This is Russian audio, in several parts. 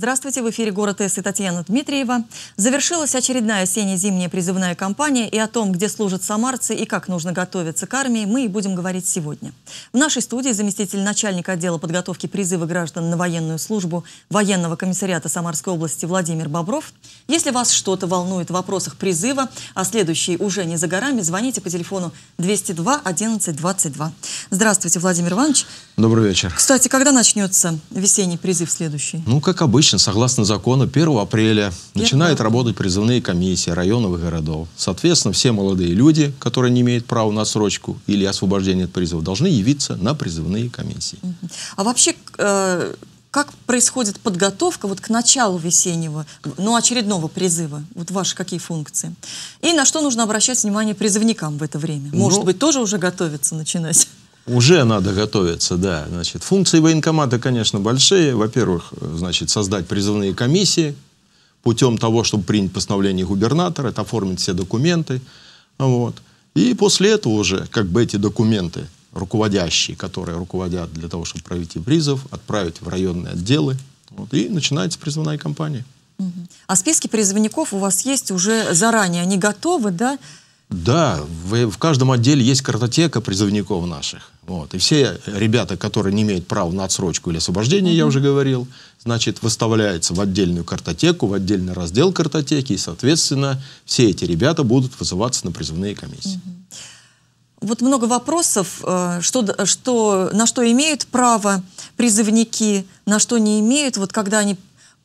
Здравствуйте, в эфире «Город С» и Татьяна Дмитриева. Завершилась очередная осенне-зимняя призывная кампания, и о том, где служат самарцы и как нужно готовиться к армии, мы и будем говорить сегодня. В нашей студии заместитель начальника отдела подготовки призыва граждан на военную службу военного комиссариата Самарской области Владимир Бобров. Если вас что-то волнует в вопросах призыва, а следующий уже не за горами, звоните по телефону 202 11 22. Здравствуйте, Владимир Иванович. Добрый вечер. Кстати, когда начнется весенний призыв следующий? Ну, как обычно Обычно, согласно закону, 1 апреля начинают работать призывные комиссии районов и городов. Соответственно, все молодые люди, которые не имеют права на срочку или освобождение от призыва, должны явиться на призывные комиссии. А вообще, э, как происходит подготовка вот к началу весеннего, ну, очередного призыва? Вот ваши какие функции? И на что нужно обращать внимание призывникам в это время? Может ну, быть, тоже уже готовиться начинать? Уже надо готовиться, да. Значит, функции военкомата, конечно, большие. Во-первых, значит, создать призывные комиссии путем того, чтобы принять постановление губернатора, это оформить все документы. Вот. И после этого уже, как бы эти документы руководящие, которые руководят для того, чтобы провести призыв, отправить в районные отделы. Вот, и начинается призывная кампания. А списки призывников у вас есть уже заранее, они готовы, да? Да, в, в каждом отделе есть картотека призывников наших. Вот. И все ребята, которые не имеют права на отсрочку или освобождение, mm-hmm. я уже говорил, значит, выставляются в отдельную картотеку, в отдельный раздел картотеки, и, соответственно, все эти ребята будут вызываться на призывные комиссии. Mm-hmm. Вот много вопросов, э, что, что, на что имеют право призывники, на что не имеют, вот когда они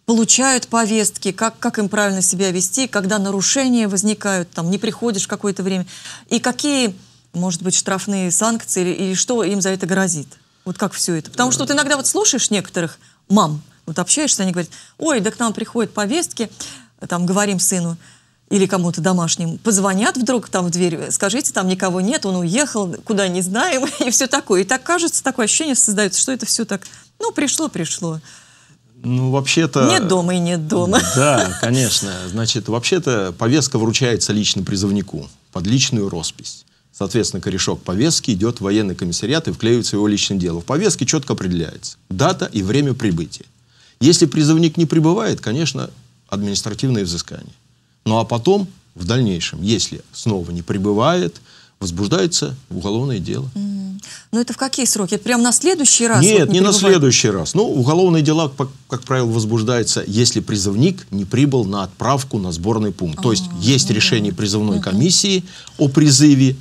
получают повестки, как, как им правильно себя вести, когда нарушения возникают, там, не приходишь какое-то время, и какие, может быть, штрафные санкции, или, или что им за это грозит? Вот как все это? Потому что ты иногда вот слушаешь некоторых мам, вот общаешься, они говорят, ой, да к нам приходят повестки, там, говорим сыну, или кому-то домашним, позвонят вдруг там в дверь, скажите, там никого нет, он уехал, куда не знаем, и все такое. И так кажется, такое ощущение создается, что это все так, ну, пришло, пришло. Ну, вообще-то... Нет дома и нет дома. Да, конечно. Значит, вообще-то повестка вручается лично призывнику под личную роспись. Соответственно, корешок повестки идет в военный комиссариат и вклеивается его личное дело. В повестке четко определяется дата и время прибытия. Если призывник не прибывает, конечно, административное взыскание. Ну а потом, в дальнейшем, если снова не прибывает, возбуждается уголовное дело. Mm. Но ну, это в какие сроки? Это прям на следующий раз? Нет, вот не, не на следующий раз. Ну, уголовные дела, как, как правило, возбуждаются, если призывник не прибыл на отправку на сборный пункт. А -а -а, То есть а, есть ну решение призывной комиссии о призыве,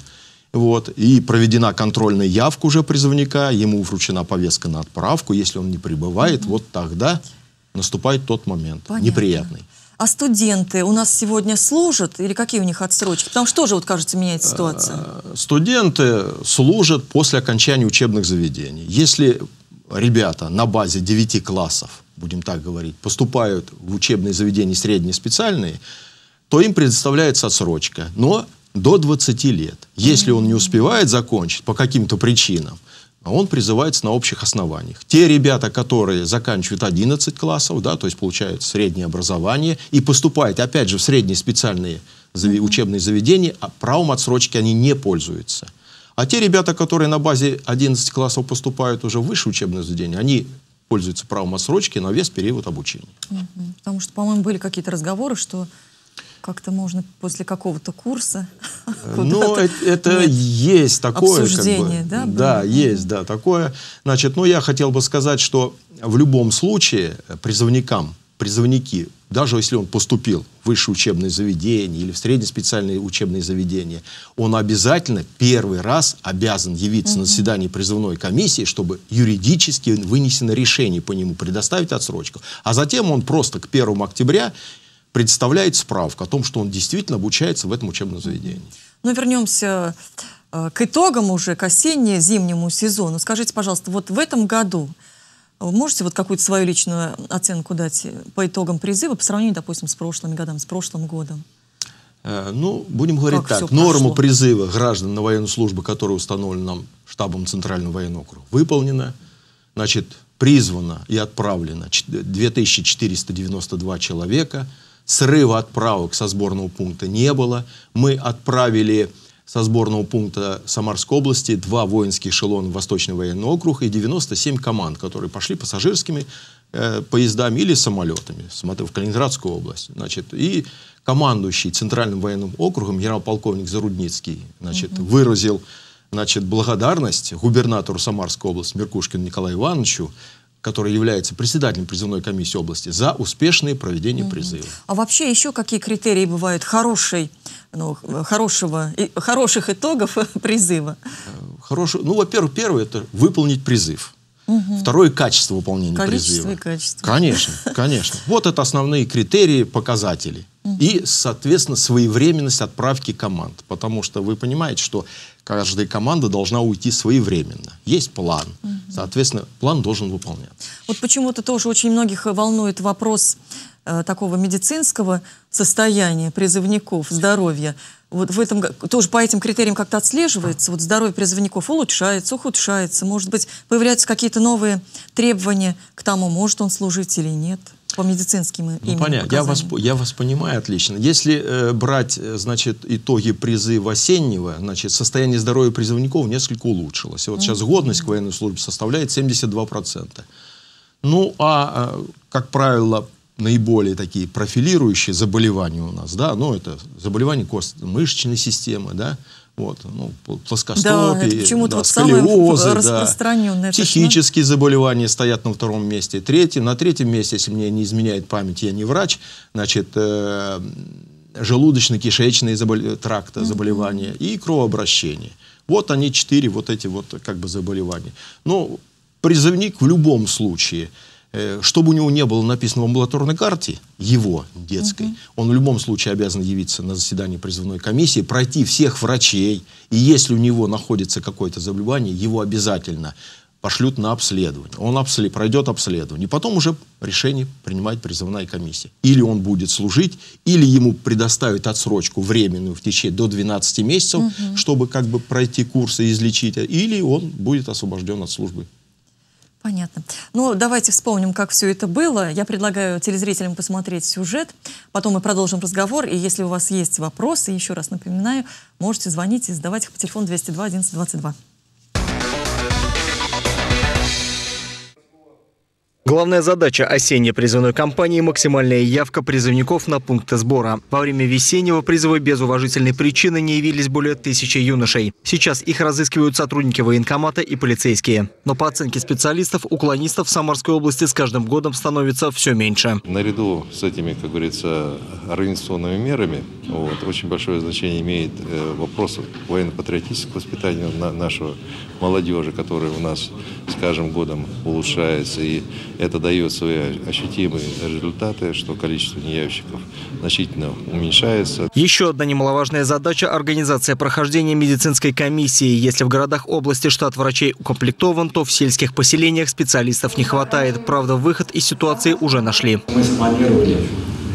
вот, и проведена контрольная явка уже призывника, ему вручена повестка на отправку. Если он не прибывает, вот тогда наступает тот момент Понятно. неприятный. А студенты у нас сегодня служат или какие у них отсрочки? Потому что же, вот кажется, меняет ситуация? Э, студенты служат после окончания учебных заведений. Если ребята на базе 9 классов, будем так говорить, поступают в учебные заведения средние специальные, то им предоставляется отсрочка, но до 20 лет. Если он не успевает закончить по каким-то причинам, а он призывается на общих основаниях. Те ребята, которые заканчивают 11 классов, да, то есть получают среднее образование и поступают, опять же, в средние специальные зави учебные заведения, а правом отсрочки они не пользуются. А те ребята, которые на базе 11 классов поступают уже в высшее учебное заведение, они пользуются правом отсрочки на весь период обучения. Потому что, по-моему, были какие-то разговоры, что как-то можно после какого-то курса э, Ну, э, это есть такое. Обсуждение, да? Да, есть, да, такое. Значит, ну, я хотел бы сказать, что в любом случае призывникам, призывники, даже если он поступил в высшее учебное заведение или в среднеспециальное учебное заведение, он обязательно первый раз обязан явиться угу. на заседание призывной комиссии, чтобы юридически вынесено решение по нему, предоставить отсрочку. А затем он просто к 1 октября представляет справку о том, что он действительно обучается в этом учебном заведении. Ну, вернемся э, к итогам уже, к осенне-зимнему сезону. Скажите, пожалуйста, вот в этом году вы э, можете вот какую-то свою личную оценку дать э, по итогам призыва по сравнению, допустим, с прошлыми годами, с прошлым годом? Ну, будем говорить как так, норму прошло? призыва граждан на военную службу, которая установлена штабом Центрального военного округа, выполнена. Значит, призвано и отправлено 2492 человека – Срыва отправок со сборного пункта не было. Мы отправили со сборного пункта Самарской области два воинских эшелона Восточный военный округ и 97 команд, которые пошли пассажирскими э, поездами или самолетами в Калининградскую область. Значит, и командующий Центральным военным округом генерал-полковник Зарудницкий значит, угу. выразил значит, благодарность губернатору Самарской области Меркушкину Николаю Ивановичу который является председателем призывной комиссии области, за успешное проведение mm -hmm. призыва. А вообще еще какие критерии бывают хорошей, ну, хорошего, хороших итогов призыва? Э, Хороший, ну, во-первых, первое – это выполнить призыв. Угу. Второе – качество выполнения Количество призыва. Количество и качество. Конечно, конечно. Вот это основные критерии, показатели. Угу. И, соответственно, своевременность отправки команд. Потому что вы понимаете, что каждая команда должна уйти своевременно. Есть план. Угу. Соответственно, план должен выполняться. Вот почему-то тоже очень многих волнует вопрос э, такого медицинского состояния призывников, здоровья. Вот в этом тоже по этим критериям как-то отслеживается. Вот здоровье призывников улучшается, ухудшается. Может быть, появляются какие-то новые требования к тому, может он служить или нет по медицинским ну, понятно. Я вас, я вас понимаю отлично. Если э, брать, э, значит, итоги призыва осеннего, значит, состояние здоровья призывников несколько улучшилось. И вот сейчас годность к военной службе составляет 72%. Ну, а, э, как правило, наиболее такие профилирующие заболевания у нас, да, ну, это заболевания костно-мышечной системы, да, вот, ну, плоскостопие, да, почему да, вот сколиозы, да, ну. психические заболевания стоят на втором месте, третье на третьем месте, если мне не изменяет память, я не врач, значит, э, желудочно-кишечные забол... тракта mm-hmm. заболевания и кровообращение. Вот они четыре вот эти вот как бы заболевания. Но ну, призывник в любом случае – Э, чтобы у него не было написано в амбулаторной карте, его детской, угу. он в любом случае обязан явиться на заседание призывной комиссии, пройти всех врачей, и если у него находится какое-то заболевание, его обязательно пошлют на обследование. Он обслед... пройдет обследование. И потом уже решение принимает призывная комиссия. Или он будет служить, или ему предоставят отсрочку временную в течение до 12 месяцев, угу. чтобы как бы пройти курсы и излечить, или он будет освобожден от службы Понятно. Ну, давайте вспомним, как все это было. Я предлагаю телезрителям посмотреть сюжет, потом мы продолжим разговор, и если у вас есть вопросы, еще раз напоминаю, можете звонить и задавать их по телефону 202 11 22. Главная задача осенней призывной кампании – максимальная явка призывников на пункты сбора. Во время весеннего призыва без уважительной причины не явились более тысячи юношей. Сейчас их разыскивают сотрудники военкомата и полицейские. Но по оценке специалистов, уклонистов в Самарской области с каждым годом становится все меньше. Наряду с этими, как говорится, организационными мерами, вот, очень большое значение имеет э, вопрос военно-патриотического воспитания нашего молодежи, который у нас с каждым годом улучшается. И это дает свои ощутимые результаты, что количество неявщиков значительно уменьшается. Еще одна немаловажная задача – организация прохождения медицинской комиссии. Если в городах области штат врачей укомплектован, то в сельских поселениях специалистов не хватает. Правда, выход из ситуации уже нашли. Мы спланировали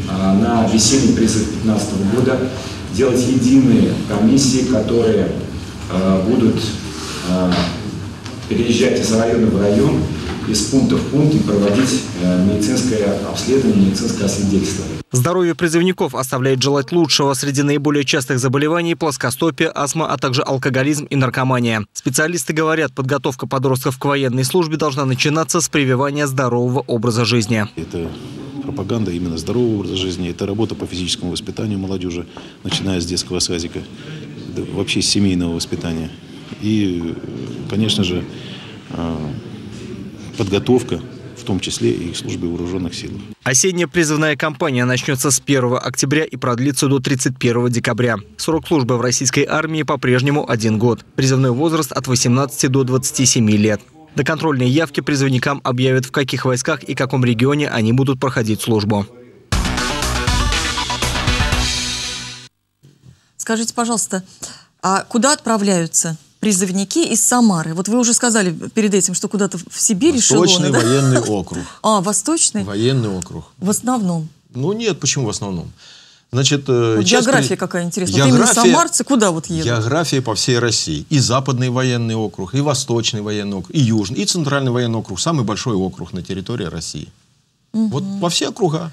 а, на весенний призыв 2015 года делать единые комиссии, которые а, будут а, переезжать из района в район из пункта в пункт и проводить э, медицинское обследование, медицинское освидетельствование. Здоровье призывников оставляет желать лучшего. Среди наиболее частых заболеваний – плоскостопие, астма, а также алкоголизм и наркомания. Специалисты говорят, подготовка подростков к военной службе должна начинаться с прививания здорового образа жизни. Это пропаганда именно здорового образа жизни, это работа по физическому воспитанию молодежи, начиная с детского садика, вообще с семейного воспитания. И, э, конечно же, э, подготовка в том числе и службы вооруженных сил. Осенняя призывная кампания начнется с 1 октября и продлится до 31 декабря. Срок службы в российской армии по-прежнему один год. Призывной возраст от 18 до 27 лет. До контрольной явки призывникам объявят, в каких войсках и каком регионе они будут проходить службу. Скажите, пожалуйста, а куда отправляются призывники из Самары. Вот вы уже сказали перед этим, что куда-то в Сибирь Восточный эшелоны, да? военный округ. А, Восточный? Военный округ. В основном? Ну нет, почему в основном? Значит, э, вот часто... География какая интересная. Вот именно самарцы куда вот едут? География по всей России. И Западный военный округ, и Восточный военный округ, и Южный, и Центральный военный округ. Самый большой округ на территории России. Угу. Вот во все округа.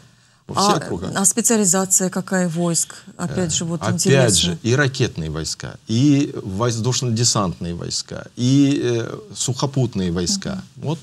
А, а специализация какая войск? Опять же, вот э, Опять интересно. же, и ракетные войска, и воздушно-десантные войска, и э, сухопутные войска. Угу. Вот.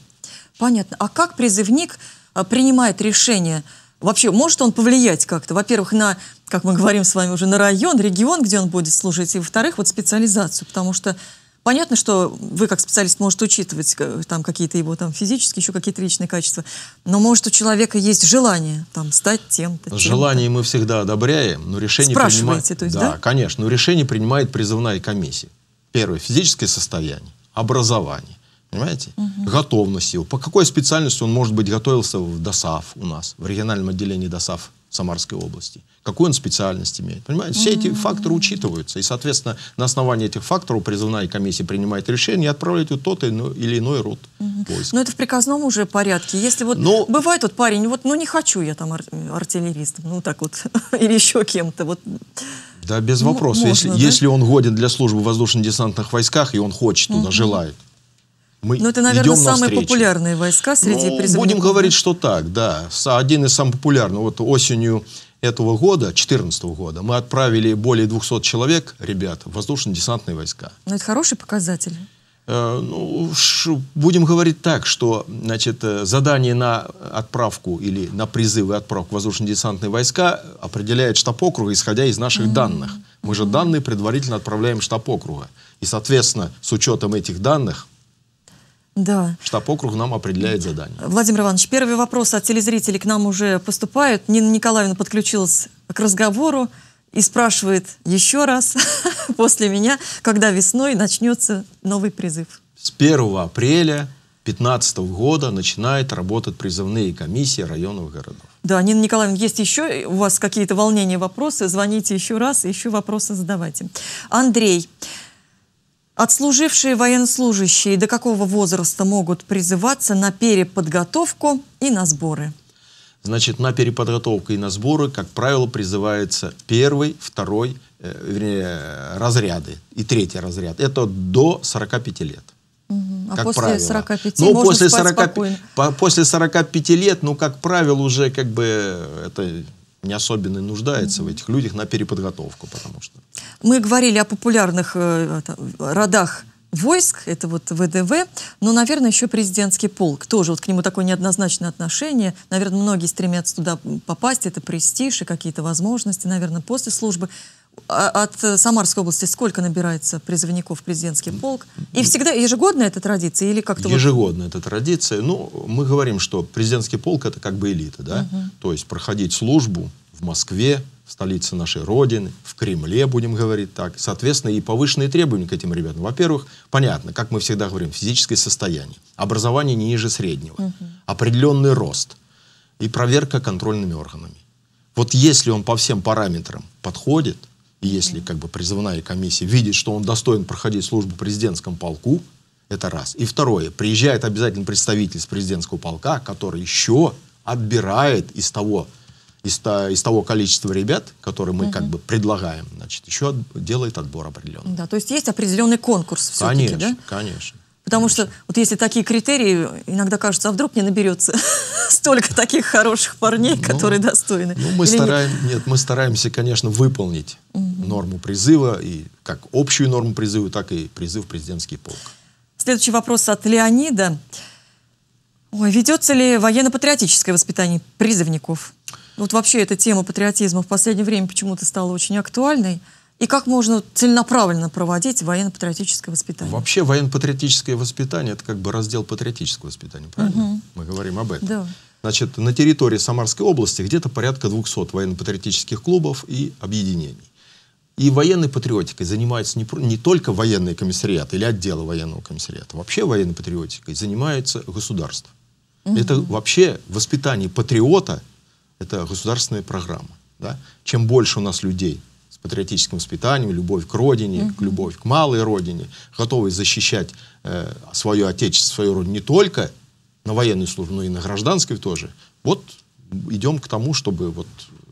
Понятно. А как призывник э, принимает решение? Вообще, может он повлиять как-то? Во-первых, на, как мы говорим с вами уже, на район, регион, где он будет служить, и, во-вторых, вот специализацию, потому что Понятно, что вы как специалист можете учитывать э, там какие-то его там физические, еще какие-то личные качества, но может у человека есть желание там стать тем-то. Тем желание мы всегда одобряем, но решение принимает. То есть, да, да, конечно, но решение принимает призывная комиссия. Первое физическое состояние, образование. Понимаете? Угу. Готовность его. По какой специальности он, может быть, готовился в ДОСАФ у нас, в региональном отделении ДОСАФ Самарской области, какую он специальность имеет. Понимаете, все эти факторы учитываются. И, соответственно, на основании этих факторов призывная комиссия принимает решение и отправляет ее тот или иной род войск. Но это в приказном уже порядке. Если вот Но... бывает вот парень, вот, ну не хочу я там ар артиллеристом, ну так вот, или еще кем-то, вот... Да, без вопросов. Можно, если, да? если он годен для службы в воздушно-десантных войсках, и он хочет туда, mm желает, мы Но ну, это, наверное, самые навстречу. популярные войска среди ну, призывников. Будем говорить, что так, да. Один из самых популярных. Вот осенью этого года, 2014 года, мы отправили более 200 человек, ребят, в воздушно-десантные войска. Но ну, это хороший показатель. Э, ну, будем говорить так, что значит, э, задание на отправку или на призывы и отправку воздушно-десантные войска определяет штаб округа, исходя из наших mm -hmm. данных. Мы же данные предварительно отправляем в штаб округа. И, соответственно, с учетом этих данных да. Штаб округ нам определяет задание. Владимир Иванович, первый вопрос от телезрителей к нам уже поступают. Нина Николаевна подключилась к разговору и спрашивает еще раз после меня, когда весной начнется новый призыв. С 1 апреля 2015 года начинает работать призывные комиссии районных городов. Да, Нина Николаевна, есть еще у вас какие-то волнения, вопросы? Звоните еще раз, еще вопросы задавайте. Андрей, Отслужившие военнослужащие до какого возраста могут призываться на переподготовку и на сборы? Значит, на переподготовку и на сборы, как правило, призывается первый, второй, э, вернее, разряды и третий разряд. Это до 45 лет. Угу. А как после правило. 45 ну, можно после спать 40, спокойно. По, после 45 лет, ну, как правило, уже как бы это не особенно нуждается mm -hmm. в этих людях на переподготовку, потому что... Мы говорили о популярных э, родах войск, это вот ВДВ, но, наверное, еще президентский полк. Тоже вот к нему такое неоднозначное отношение. Наверное, многие стремятся туда попасть, это престиж и какие-то возможности, наверное, после службы. А, от э, Самарской области сколько набирается призывников в президентский полк? И всегда ежегодно эта традиция или как-то... Ежегодно вот... эта традиция. Ну, мы говорим, что президентский полк это как бы элита, да? Угу. То есть проходить службу в Москве, в столице нашей Родины, в Кремле, будем говорить так. Соответственно, и повышенные требования к этим ребятам. Во-первых, понятно, как мы всегда говорим, физическое состояние, образование не ниже среднего, угу. определенный рост и проверка контрольными органами. Вот если он по всем параметрам подходит – и если как бы призывная комиссия видит, что он достоин проходить службу в президентском полку, это раз. И второе, приезжает обязательно представитель с президентского полка, который еще отбирает из того, из, из того количества ребят, которые мы угу. как бы предлагаем, значит, еще от, делает отбор определенный. Да, то есть есть определенный конкурс все-таки, да? Конечно, конечно. Потому что вот если такие критерии, иногда кажется, а вдруг не наберется столько таких хороших парней, ну, которые достойны. Ну, мы стараем, нет? нет, мы стараемся, конечно, выполнить угу. норму призыва, и как общую норму призыва, так и призыв в президентский полк. Следующий вопрос от Леонида. Ой, ведется ли военно-патриотическое воспитание призывников? Вот вообще эта тема патриотизма в последнее время почему-то стала очень актуальной. И как можно целенаправленно проводить военно-патриотическое воспитание? Вообще военно-патриотическое воспитание – это как бы раздел патриотического воспитания, правильно? Угу. Мы говорим об этом. Да. Значит, на территории Самарской области где-то порядка 200 военно-патриотических клубов и объединений. И военной патриотикой занимаются не, не только военные комиссариаты или отделы военного комиссариата. Вообще военной патриотикой занимается государство. Угу. Это вообще воспитание патриота – это государственная программа. Да? Чем больше у нас людей патриотическим воспитанием, любовь к родине, mm -hmm. любовь к малой родине, готовность защищать э, свое отечество, свою родину не только на военную службу, но и на гражданской тоже. Вот идем к тому, чтобы вот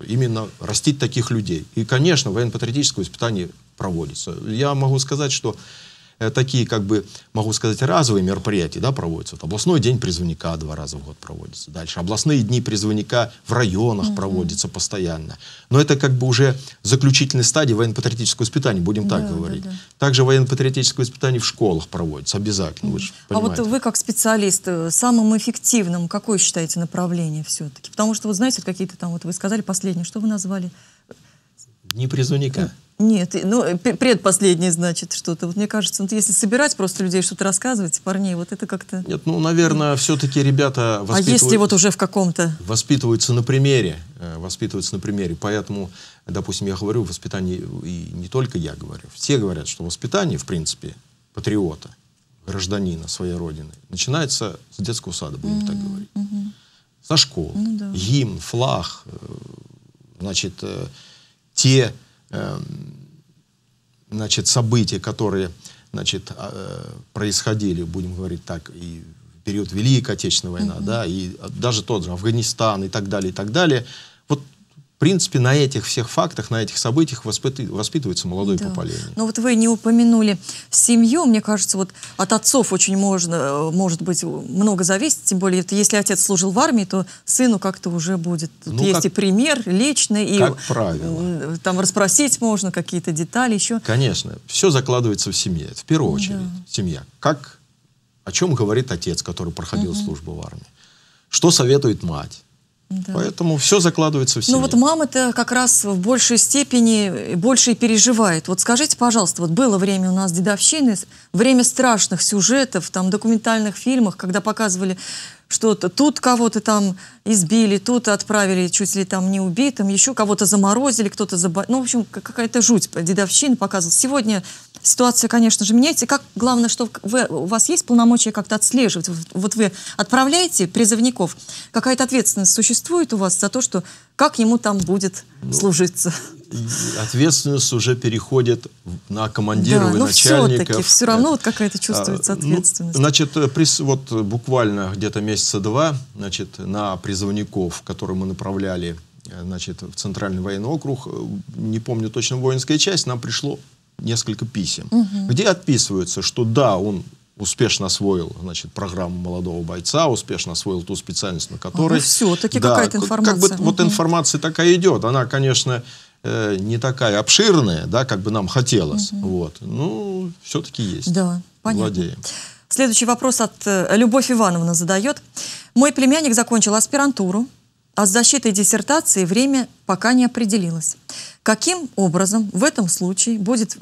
именно растить таких людей. И, конечно, военно-патриотическое воспитание проводится. Я могу сказать, что Э, такие, как бы, могу сказать, разовые мероприятия, да, проводятся. Вот областной день призывника два раза в год проводится. Дальше областные дни призывника в районах угу. проводятся постоянно. Но это как бы уже заключительной стадии военно-патриотического воспитания, будем так да, говорить. Да, да. Также военно-патриотическое воспитание в школах проводится обязательно. Угу. Вы же понимаете. а вот вы как специалист, э, самым эффективным какое считаете направление все-таки? Потому что, вот знаете, какие-то там, вот вы сказали последнее, что вы назвали? Дни призывника. Нет, ну, э, предпоследнее, значит, что-то. Вот мне кажется, вот если собирать просто людей, что-то рассказывать, парней, вот это как-то... Нет, ну, наверное, все-таки ребята а воспитывают... А если вот уже в каком-то... Воспитываются на примере, э, воспитываются на примере. Поэтому, допустим, я говорю воспитание, и не только я говорю, все говорят, что воспитание, в принципе, патриота, гражданина своей родины, начинается с детского сада, будем mm -hmm. так говорить. Mm -hmm. Со школы. Ну, да. Гимн, флаг, э, значит, те Эм, значит, события, которые значит, а, э, происходили, будем говорить так, и в период Великой Отечественной войны, mm -hmm. да, и а, даже тот же Афганистан и так далее, и так далее – принципе, на этих всех фактах, на этих событиях воспит... воспитывается молодое да. поколение. Но вот вы не упомянули семью. Мне кажется, вот от отцов очень можно, может быть, много зависеть. Тем более, если отец служил в армии, то сыну как-то уже будет. Тут ну, есть как... и пример личный. И как правило. Э, там расспросить можно какие-то детали еще. Конечно. Все закладывается в семье. Это в первую очередь да. семья. Как, о чем говорит отец, который проходил угу. службу в армии? Что советует мать? Да. Поэтому все закладывается в ну семью. Ну вот мама-то как раз в большей степени больше и переживает. Вот скажите, пожалуйста, вот было время у нас дедовщины, время страшных сюжетов, там документальных фильмах, когда показывали что-то, тут кого-то там избили, тут отправили чуть ли там не убитым, еще кого-то заморозили, кто-то забо... Ну, в общем, какая-то жуть, дедовщина показывала. Сегодня ситуация, конечно же, меняется. Как главное, что вы, у вас есть полномочия как-то отслеживать? Вот вы отправляете призывников, какая-то ответственность существует у вас за то, что как ему там будет ну, служиться? Ответственность уже переходит на командиров да, и ну, но начальников. все-таки, все равно вот какая-то а, чувствуется ну, ответственность. Ну, значит, э, приз, вот буквально где-то месяца два, значит, на призывников, которые мы направляли э, значит, в Центральный военный округ, э, не помню точно воинская часть, нам пришло несколько писем, угу. где отписываются, что да, он успешно освоил значит, программу молодого бойца, успешно освоил ту специальность, на которой... Ну, все-таки да, какая-то информация. Как бы угу. вот информация такая идет, она, конечно, э, не такая обширная, да, как бы нам хотелось, угу. вот, ну, все-таки есть. Да, понятно. Владеем. Следующий вопрос от э, Любовь Ивановна задает. Мой племянник закончил аспирантуру, а с защитой диссертации время пока не определилось. Каким образом в этом случае будет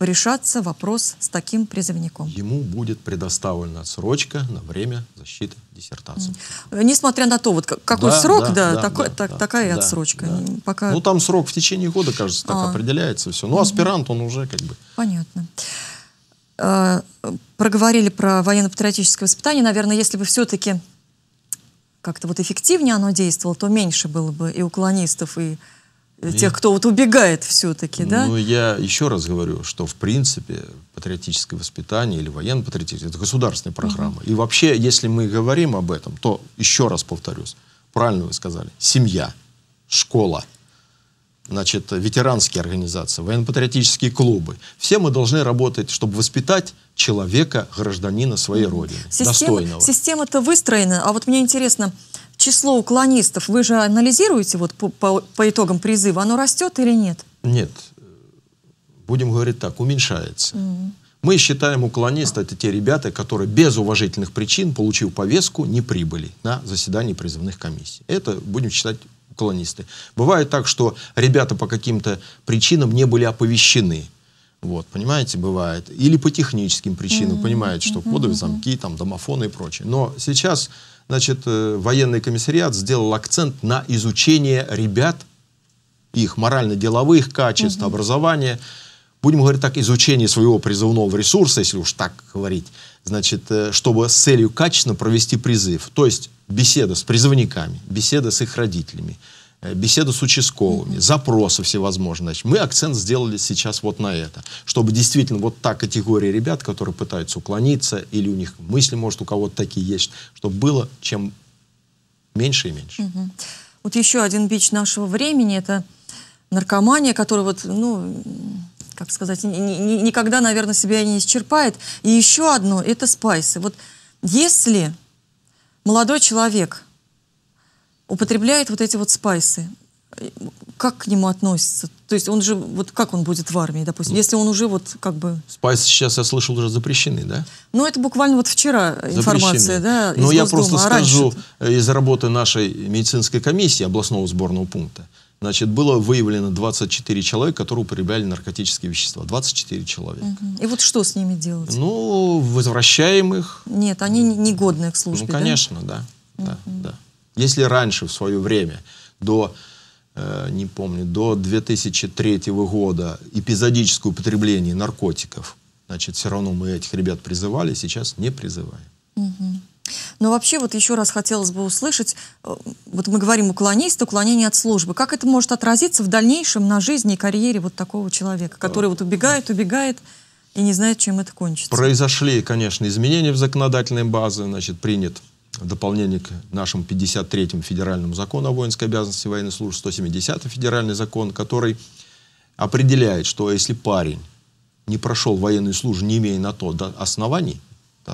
решаться вопрос с таким призывником? Ему будет предоставлена срочка на время защиты диссертации. Несмотря на то, вот какой да, срок, да, да, да, такой, да, так, да такая да, отсрочка. Да. Пока... Ну там срок в течение года, кажется, так а. определяется все. Ну аспирант, он уже как бы... Понятно проговорили про военно-патриотическое воспитание. Наверное, если бы все-таки как-то вот эффективнее оно действовало, то меньше было бы и уклонистов, и э, ну, тех, кто вот убегает все-таки, да? Ну, я еще раз говорю, что в принципе патриотическое воспитание или военно-патриотическое — это государственная программа. Угу. И вообще, если мы говорим об этом, то еще раз повторюсь, правильно вы сказали, семья, школа — значит, ветеранские организации, военно-патриотические клубы. Все мы должны работать, чтобы воспитать человека, гражданина своей Родины, система, достойного. Система-то выстроена, а вот мне интересно, число уклонистов, вы же анализируете вот по, по, по итогам призыва, оно растет или нет? Нет, будем говорить так, уменьшается. Mm Мы считаем уклонисты это те ребята, которые без уважительных причин, получив повестку, не прибыли на заседание призывных комиссий. Это будем считать колонисты. Бывает так, что ребята по каким-то причинам не были оповещены. Вот, понимаете, бывает. Или по техническим причинам, mm-hmm. понимает, что кодовые замки, там, домофоны и прочее. Но сейчас, значит, э, военный комиссариат сделал акцент на изучение ребят, их морально-деловых качеств, mm-hmm. образования, будем говорить так, изучение своего призывного ресурса, если уж так говорить, значит, э, чтобы с целью качественно провести призыв, то есть беседа с призывниками, беседа с их родителями, э, беседа с участковыми, запросы всевозможные. Значит, мы акцент сделали сейчас вот на это, чтобы действительно вот та категория ребят, которые пытаются уклониться, или у них мысли, может, у кого-то такие есть, чтобы было чем меньше и меньше. Угу. Вот еще один бич нашего времени – это наркомания, которая вот, ну, как сказать, ни, ни, никогда, наверное, себя не исчерпает. И еще одно – это спайсы. Вот если молодой человек употребляет вот эти вот спайсы, как к нему относится? То есть он же, вот как он будет в армии, допустим, если он уже вот как бы... Спайсы сейчас, я слышал, уже запрещены, да? Ну, это буквально вот вчера запрещены. информация, да, Но ну, я просто а скажу раньше... Э, из работы нашей медицинской комиссии областного сборного пункта. Значит, было выявлено 24 человека, которые употребляли наркотические вещества. 24 человека. Угу. И вот что с ними делать? Ну, возвращаем их. Нет, они негодны к службе, Ну, конечно, да. да, да, угу. да. Если раньше, в свое время, до э, не помню, до 2003 года эпизодическое употребление наркотиков, значит, все равно мы этих ребят призывали, сейчас не призываем. Угу. Но вообще вот еще раз хотелось бы услышать, э, вот мы говорим уклонист, уклонение от службы. Как это может отразиться в дальнейшем на жизни и карьере вот такого человека, который э, вот убегает, убегает и не знает, чем это кончится? Произошли, конечно, изменения в законодательной базе, значит, принят дополнение к нашему 53-м федеральному закону о воинской обязанности военной службы, 170-й федеральный закон, который определяет, что если парень не прошел военную службу, не имея на то оснований,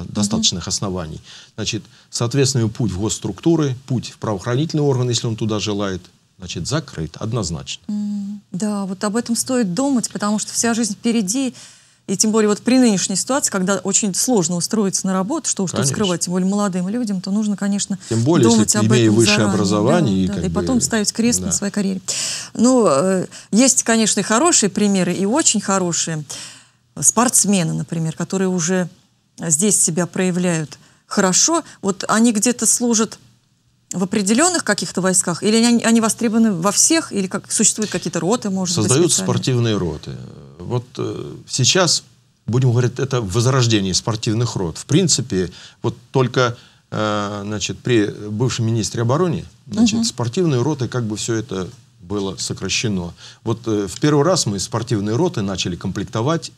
достаточных угу. оснований. Значит, соответственно, путь в госструктуры, путь в правоохранительный орган, если он туда желает, значит, закрыт однозначно. Mm, да, вот об этом стоит думать, потому что вся жизнь впереди, и тем более вот при нынешней ситуации, когда очень сложно устроиться на работу, что уж конечно. тут скрывать, тем более молодым людям, то нужно, конечно, тем более, думать если об имея этом высшее заранее, образование. Да, и, да, и бы... потом ставить крест да. на своей карьере. Ну, э, есть, конечно, и хорошие примеры, и очень хорошие. Спортсмены, например, которые уже здесь себя проявляют хорошо, вот они где-то служат в определенных каких-то войсках? Или они, они востребованы во всех? Или как, существуют какие-то роты, может Создают быть? Создают спортивные роты. Вот э, сейчас, будем говорить, это возрождение спортивных рот. В принципе, вот только э, значит, при бывшем министре обороны значит, угу. спортивные роты, как бы все это было сокращено. Вот э, в первый раз мы спортивные роты начали комплектовать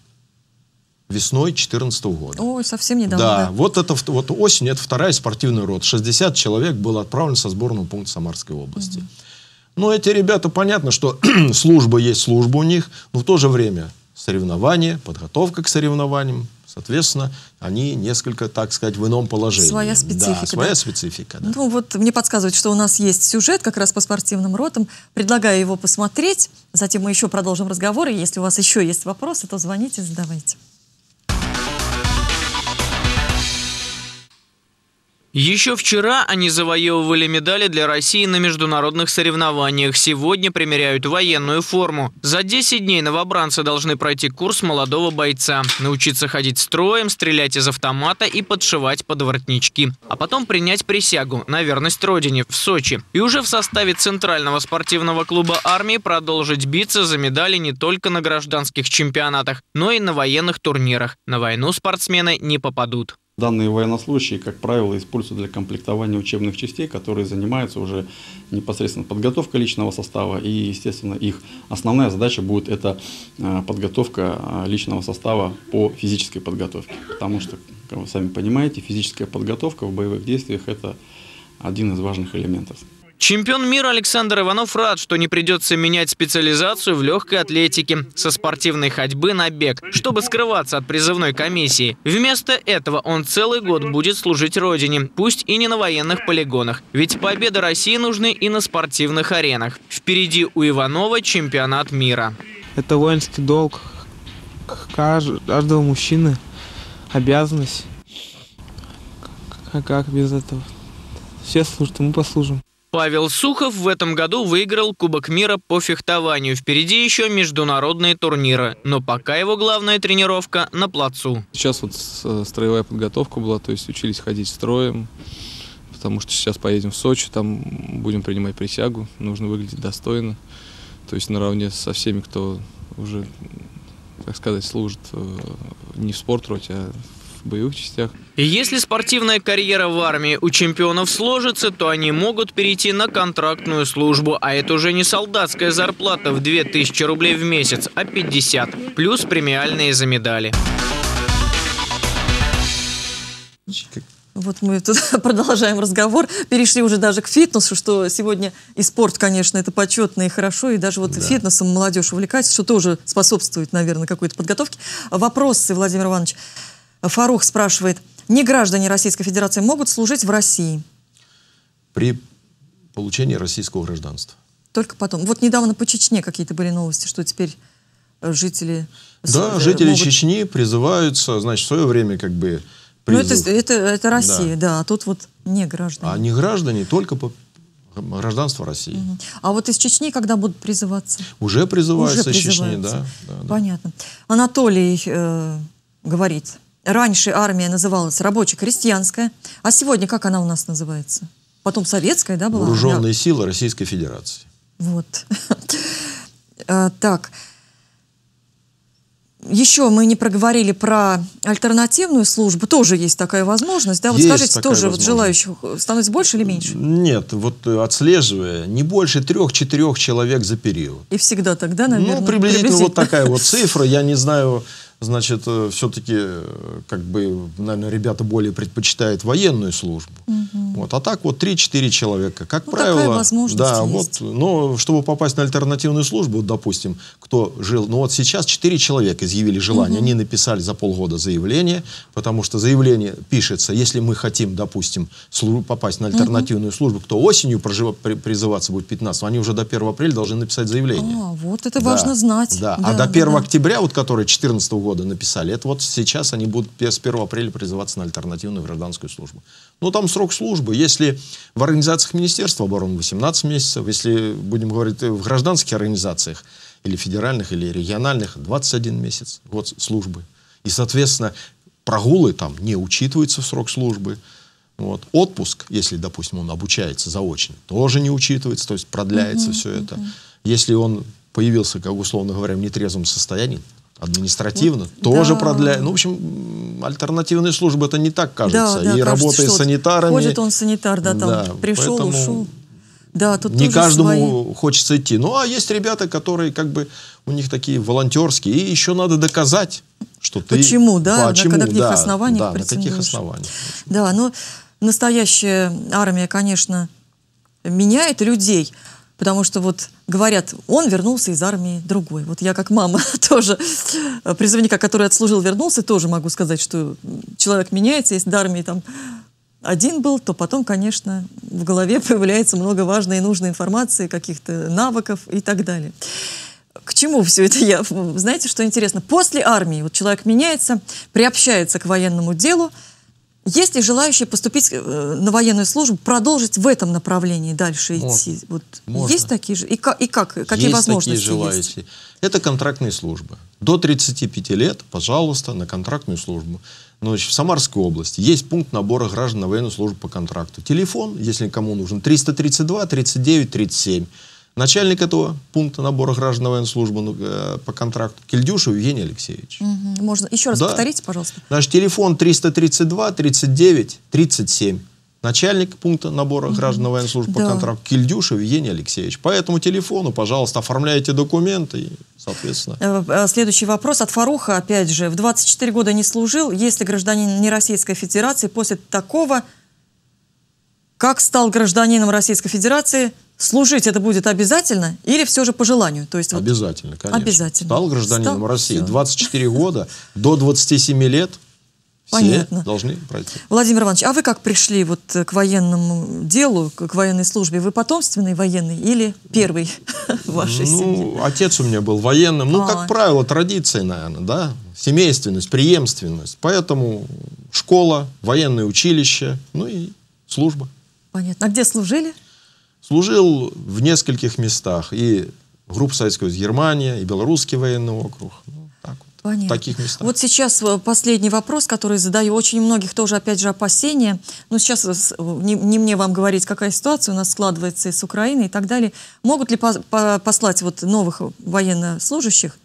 весной 2014 года. Ой, совсем недавно. Да, да. вот это вот осень, это вторая спортивная рот. 60 человек было отправлено со сборного пункта Самарской области. Угу. Ну, но эти ребята, понятно, что служба есть служба у них, но в то же время соревнования, подготовка к соревнованиям, соответственно, они несколько, так сказать, в ином положении. Своя специфика. Да, своя да? специфика, да. Ну вот мне подсказывают, что у нас есть сюжет как раз по спортивным ротам. Предлагаю его посмотреть, затем мы еще продолжим разговор, и если у вас еще есть вопросы, то звоните, задавайте. Еще вчера они завоевывали медали для России на международных соревнованиях. Сегодня примеряют военную форму. За 10 дней новобранцы должны пройти курс молодого бойца, научиться ходить строем, стрелять из автомата и подшивать подворотнички, А потом принять присягу на верность родине в Сочи. И уже в составе Центрального спортивного клуба армии продолжить биться за медали не только на гражданских чемпионатах, но и на военных турнирах. На войну спортсмены не попадут. Данные военнослужащие, как правило, используются для комплектования учебных частей, которые занимаются уже непосредственно подготовкой личного состава. И, естественно, их основная задача будет это э, подготовка э, личного состава по физической подготовке. Потому что, как вы сами понимаете, физическая подготовка в боевых действиях – это один из важных элементов. Чемпион мира Александр Иванов рад, что не придется менять специализацию в легкой атлетике со спортивной ходьбы на бег, чтобы скрываться от призывной комиссии. Вместо этого он целый год будет служить родине, пусть и не на военных полигонах. Ведь победы России нужны и на спортивных аренах. Впереди у Иванова чемпионат мира. Это воинский долг каждого мужчины, обязанность. Как без этого? Все служат, мы послужим. Павел Сухов в этом году выиграл Кубок мира по фехтованию. Впереди еще международные турниры, но пока его главная тренировка на плацу. Сейчас вот э, строевая подготовка была, то есть учились ходить строем, потому что сейчас поедем в Сочи, там будем принимать присягу, нужно выглядеть достойно, то есть наравне со всеми, кто уже, как сказать, служит э, не в спортроте, а в боевых частях. Если спортивная карьера в армии у чемпионов сложится, то они могут перейти на контрактную службу. А это уже не солдатская зарплата в 2000 рублей в месяц, а 50. Плюс премиальные за медали. Вот мы тут продолжаем разговор, перешли уже даже к фитнесу, что сегодня и спорт, конечно, это почетно и хорошо, и даже вот да. фитнесом молодежь увлекается, что тоже способствует, наверное, какой-то подготовке. Вопросы, Владимир Иванович. Фарух спрашивает, не граждане Российской Федерации могут служить в России? При получении российского гражданства. Только потом. Вот недавно по Чечне какие-то были новости, что теперь э, жители... Да, э, жители могут... Чечни призываются, значит, в свое время как бы... Призыв. Ну, это, это, это Россия, да. да, а тут вот не граждане. А не граждане, только по гражданству России. Угу. А вот из Чечни когда будут призываться? Уже призываются Уже из призываются. Чечни, да. да Понятно. Анатолий э, говорит, раньше армия называлась рабоче-крестьянская, а сегодня как она у нас называется? Потом советская, да, была? Вооруженные Я... силы Российской Федерации. Вот. А, так. Еще мы не проговорили про альтернативную службу. Тоже есть такая возможность, да? Вот есть скажите, тоже вот желающих становится больше или меньше? Нет, вот э, отслеживая, не больше трех-четырех человек за период. И всегда тогда, наверное? Ну, приблизительно, приблизительно. вот такая вот цифра. Я не знаю, значит, э, все-таки, э, как бы, наверное, ребята более предпочитают военную службу. Угу. Вот. А так вот 3-4 человека, как ну, правило. да, есть. вот, ну, но чтобы попасть на альтернативную службу, допустим, кто жил. Ну вот сейчас четыре человека изъявили желание. Угу. Они написали за полгода заявление, потому что заявление пишется, если мы хотим, допустим, попасть на альтернативную угу. службу, кто осенью прожив... при призываться будет 15, они уже до 1 апреля должны написать заявление. А, вот это да. важно знать. Да. да. А да, до 1 да. октября, вот которые 14 -го года написали, это вот сейчас они будут с 1 апреля призываться на альтернативную гражданскую службу. Но ну, там срок службы. Если в организациях Министерства обороны 18 месяцев, если, будем говорить, в гражданских организациях, или федеральных, или региональных, 21 месяц год службы. И, соответственно, прогулы там не учитываются в срок службы. Вот. Отпуск, если, допустим, он обучается заочно, тоже не учитывается, то есть продляется uh-huh, все это. Uh-huh. Если он появился, как условно говоря, в нетрезвом состоянии, административно, вот, тоже да. продляет. Ну, в общем, альтернативные службы это не так кажется. Да, да, и кажется, работая санитарами. Ходит он санитар, да, там да, пришел, поэтому, ушел. Да, тут не каждому свои... хочется идти. Ну, а есть ребята, которые как бы у них такие волонтерские, и еще надо доказать, что ты... Почему, да? Почему, на, на каких да, основаниях да, на каких основаниях. Да, но ну, настоящая армия, конечно, меняет людей, потому что вот говорят, он вернулся из армии другой. Вот я как мама тоже, э, призывника, который отслужил, вернулся, тоже могу сказать, что человек меняется, если до армии там один был, то потом, конечно, в голове появляется много важной и нужной информации, каких-то навыков и так далее. К чему все это я? Знаете, что интересно? После армии вот человек меняется, приобщается к военному делу. Есть ли желающие поступить э, на военную службу, продолжить в этом направлении дальше можно. идти? Вот можно. Есть такие же? И как? И как? Какие есть возможности такие желающие. есть? Это контрактные службы. До 35 лет, пожалуйста, на контрактную службу. Ну, значит, в Самарской области есть пункт набора граждан на военную службу по контракту. Телефон, если кому нужен, 332 39 37. Начальник этого пункта набора граждан на военную службу ну, э, по контракту Кельдюшев Евгений Алексеевич. Угу. Можно еще раз да. повторите, пожалуйста. Наш телефон 332 39 37 начальник пункта набора граждан на военную службу да. по контракту Кильдюшев Евгений Алексеевич. По этому телефону, пожалуйста, оформляйте документы соответственно... Э, э, следующий вопрос от Фаруха, опять же. В 24 года не служил. Если гражданин не Российской Федерации, после такого, как стал гражданином Российской Федерации, Служить это будет обязательно или все же по желанию? То есть, обязательно, конечно. Обязательно. Стал гражданином Стал? России. Все. 24 года, до 27 лет Понятно. Все должны пройти. Владимир Иванович, а вы как пришли вот к военному делу, к военной службе? Вы потомственный военный или первый в вашей ну, семье? Ну, отец у меня был военным. Ну, а -а -а. как правило, традиции, наверное, да? Семейственность, преемственность. Поэтому школа, военное училище, ну и служба. Понятно. А где служили? Служил в нескольких местах. И группа Советского Союза Германия, и Белорусский военный округ. Понятно. таких местах. Вот сейчас э, последний вопрос, который задаю. Очень многих тоже, опять же, опасения. Ну, сейчас э, э, не, не мне вам говорить, какая ситуация у нас складывается с Украиной и так далее. Могут ли по, по, послать вот новых военнослужащих,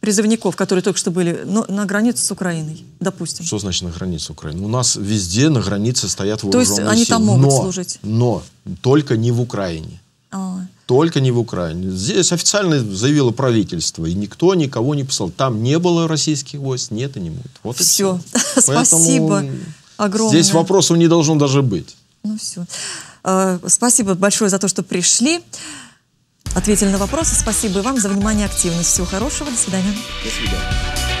призывников, которые только что были, но на границе с Украиной, допустим? Что значит на границе с Украиной? У нас везде на границе стоят вооруженные силы. То есть они силы. там могут но, служить? Но только не в Украине. А -а -а. Только не в Украине. Здесь официально заявило правительство, и никто никого не писал. Там не было российских войск, нет и не будет. Вот все. И все. Спасибо огромное. Здесь вопросов не должно даже быть. Ну все. А, спасибо большое за то, что пришли. Ответили на вопросы. Спасибо и вам за внимание активность. Всего хорошего. До свидания. До свидания.